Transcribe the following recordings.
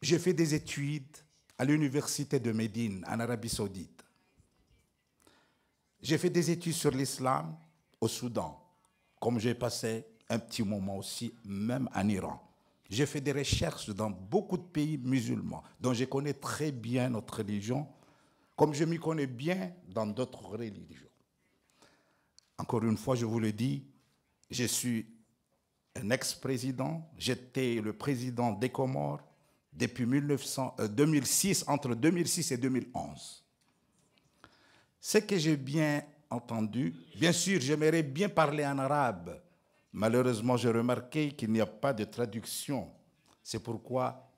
J'ai fait des études à l'université de Médine, en Arabie Saoudite. J'ai fait des études sur l'islam au Soudan, comme j'ai passé un petit moment aussi, même en Iran. J'ai fait des recherches dans beaucoup de pays musulmans, dont je connais très bien notre religion, comme je m'y connais bien dans d'autres religions. Encore une fois, je vous le dis, je suis un ex-président, j'étais le président des Comores, depuis 1900, 2006, euh, entre 2006 et 2011. Ce que j'ai bien entendu, bien sûr, j'aimerais bien parler en arabe. Malheureusement, j'ai remarqué qu'il n'y a pas de traduction. C'est pourquoi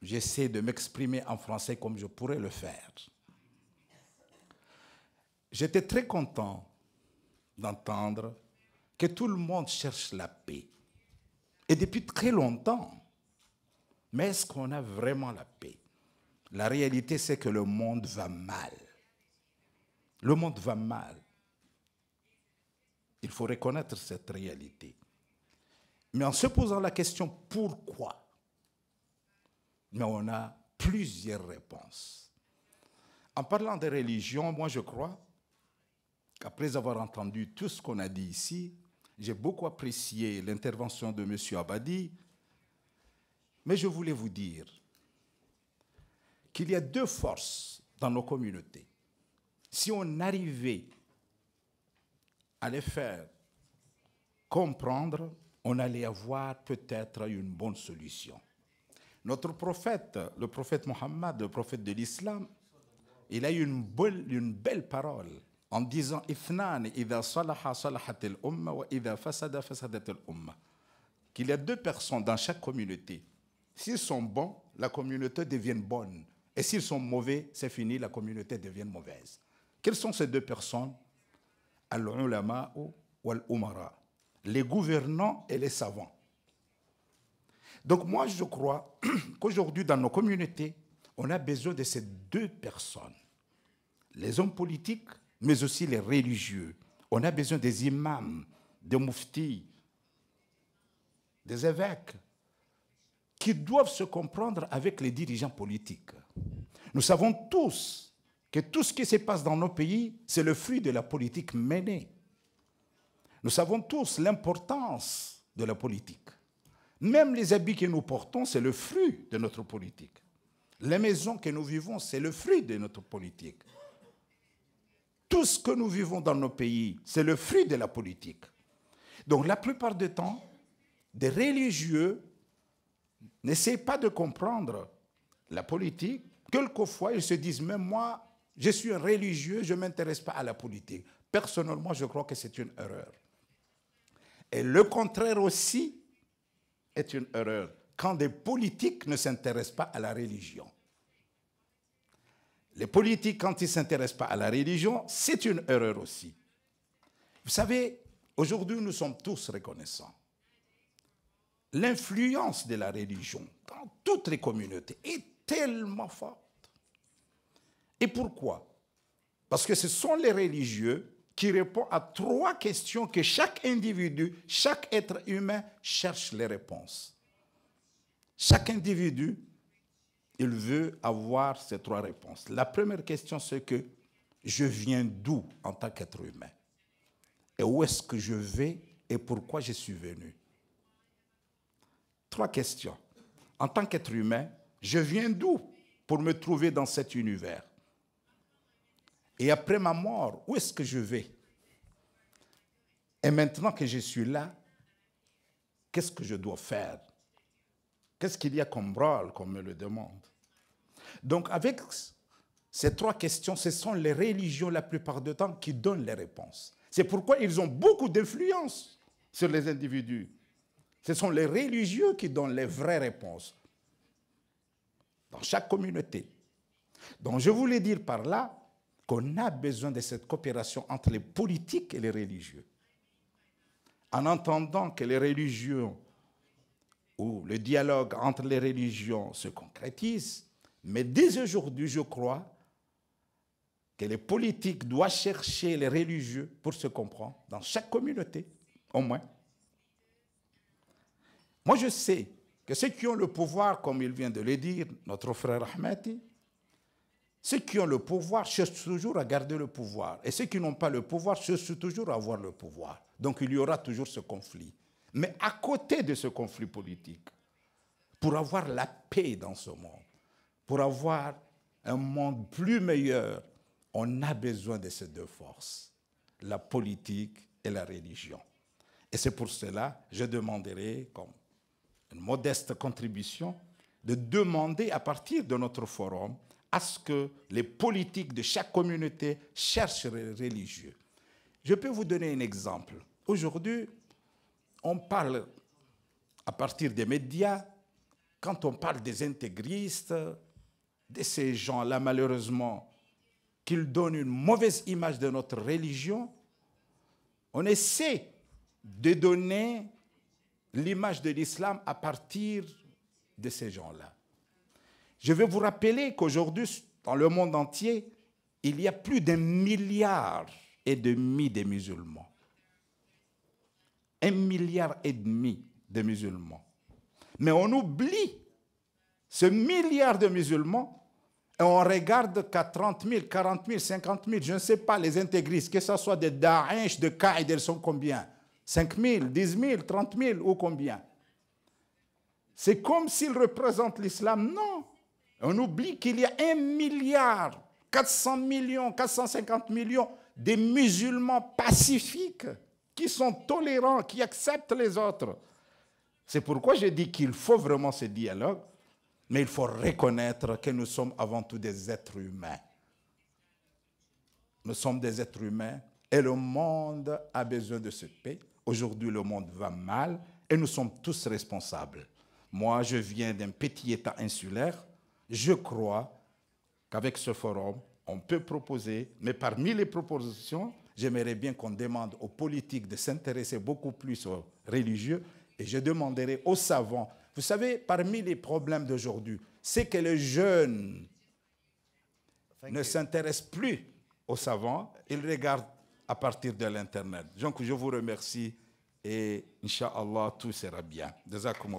j'essaie de m'exprimer en français comme je pourrais le faire. J'étais très content d'entendre que tout le monde cherche la paix. Et depuis très longtemps, mais est-ce qu'on a vraiment la paix La réalité, c'est que le monde va mal. Le monde va mal. Il faut reconnaître cette réalité. Mais en se posant la question pourquoi, mais on a plusieurs réponses. En parlant de religion, moi je crois qu'après avoir entendu tout ce qu'on a dit ici, j'ai beaucoup apprécié l'intervention de M. Abadi, mais je voulais vous dire qu'il y a deux forces dans nos communautés. Si on arrivait à les faire comprendre, on allait avoir peut-être une bonne solution. Notre prophète, le prophète Mohammed, le prophète de l'islam, il a eu une belle, une belle parole en disant qu'il y a deux personnes dans chaque communauté S'ils sont bons, la communauté devient bonne. Et s'ils sont mauvais, c'est fini, la communauté devient mauvaise. Quelles sont ces deux personnes Al-ulama ou al Les gouvernants et les savants. Donc moi, je crois qu'aujourd'hui, dans nos communautés, on a besoin de ces deux personnes. Les hommes politiques, mais aussi les religieux. On a besoin des imams, des muftis, des évêques, qui doivent se comprendre avec les dirigeants politiques. Nous savons tous que tout ce qui se passe dans nos pays, c'est le fruit de la politique menée. Nous savons tous l'importance de la politique. Même les habits que nous portons, c'est le fruit de notre politique. Les maisons que nous vivons, c'est le fruit de notre politique. Tout ce que nous vivons dans nos pays, c'est le fruit de la politique. Donc la plupart du temps, des religieux n'essayent pas de comprendre la politique. Quelquefois, ils se disent, même moi, je suis un religieux, je ne m'intéresse pas à la politique. Personnellement, je crois que c'est une erreur. Et le contraire aussi est une erreur, quand des politiques ne s'intéressent pas à la religion. Les politiques, quand ils ne s'intéressent pas à la religion, c'est une erreur aussi. Vous savez, aujourd'hui, nous sommes tous reconnaissants l'influence de la religion dans toutes les communautés est tellement forte. Et pourquoi Parce que ce sont les religieux qui répondent à trois questions que chaque individu, chaque être humain cherche les réponses. Chaque individu, il veut avoir ces trois réponses. La première question, c'est que je viens d'où en tant qu'être humain Et où est-ce que je vais et pourquoi je suis venu Trois questions. En tant qu'être humain, je viens d'où pour me trouver dans cet univers Et après ma mort, où est-ce que je vais Et maintenant que je suis là, qu'est-ce que je dois faire Qu'est-ce qu'il y a comme rôle qu'on me le demande Donc avec ces trois questions, ce sont les religions la plupart du temps qui donnent les réponses. C'est pourquoi ils ont beaucoup d'influence sur les individus. Ce sont les religieux qui donnent les vraies réponses dans chaque communauté. Donc je voulais dire par là qu'on a besoin de cette coopération entre les politiques et les religieux. En entendant que les religieux ou le dialogue entre les religions se concrétise, mais dès aujourd'hui, je crois que les politiques doivent chercher les religieux pour se comprendre dans chaque communauté, au moins. Moi, je sais que ceux qui ont le pouvoir, comme il vient de le dire, notre frère Ahmed, ceux qui ont le pouvoir cherchent toujours à garder le pouvoir. Et ceux qui n'ont pas le pouvoir cherchent toujours à avoir le pouvoir. Donc il y aura toujours ce conflit. Mais à côté de ce conflit politique, pour avoir la paix dans ce monde, pour avoir un monde plus meilleur, on a besoin de ces deux forces, la politique et la religion. Et c'est pour cela que je demanderai, comme une modeste contribution, de demander à partir de notre forum à ce que les politiques de chaque communauté cherchent les religieux. Je peux vous donner un exemple. Aujourd'hui, on parle à partir des médias, quand on parle des intégristes, de ces gens-là, malheureusement, qu'ils donnent une mauvaise image de notre religion, on essaie de donner l'image de l'islam à partir de ces gens-là. Je veux vous rappeler qu'aujourd'hui, dans le monde entier, il y a plus d'un milliard et demi de musulmans. Un milliard et demi de musulmans. Mais on oublie ce milliard de musulmans et on regarde qu'à 30 000, 40 000, 50 000, je ne sais pas, les intégristes, que ce soit des Daesh, de Qaïd, ils sont combien 5 000, 10 000, 30 000 ou combien. C'est comme s'ils représentent l'islam. Non. On oublie qu'il y a 1 milliard, 400 millions, 450 millions de musulmans pacifiques qui sont tolérants, qui acceptent les autres. C'est pourquoi j'ai dit qu'il faut vraiment ce dialogue, mais il faut reconnaître que nous sommes avant tout des êtres humains. Nous sommes des êtres humains et le monde a besoin de cette paix. Aujourd'hui, le monde va mal et nous sommes tous responsables. Moi, je viens d'un petit État insulaire. Je crois qu'avec ce forum, on peut proposer, mais parmi les propositions, j'aimerais bien qu'on demande aux politiques de s'intéresser beaucoup plus aux religieux et je demanderai aux savants. Vous savez, parmi les problèmes d'aujourd'hui, c'est que les jeunes ne s'intéressent plus aux savants, ils regardent à partir de l'Internet. Donc, je vous remercie et Inch'Allah, tout sera bien. Jazakum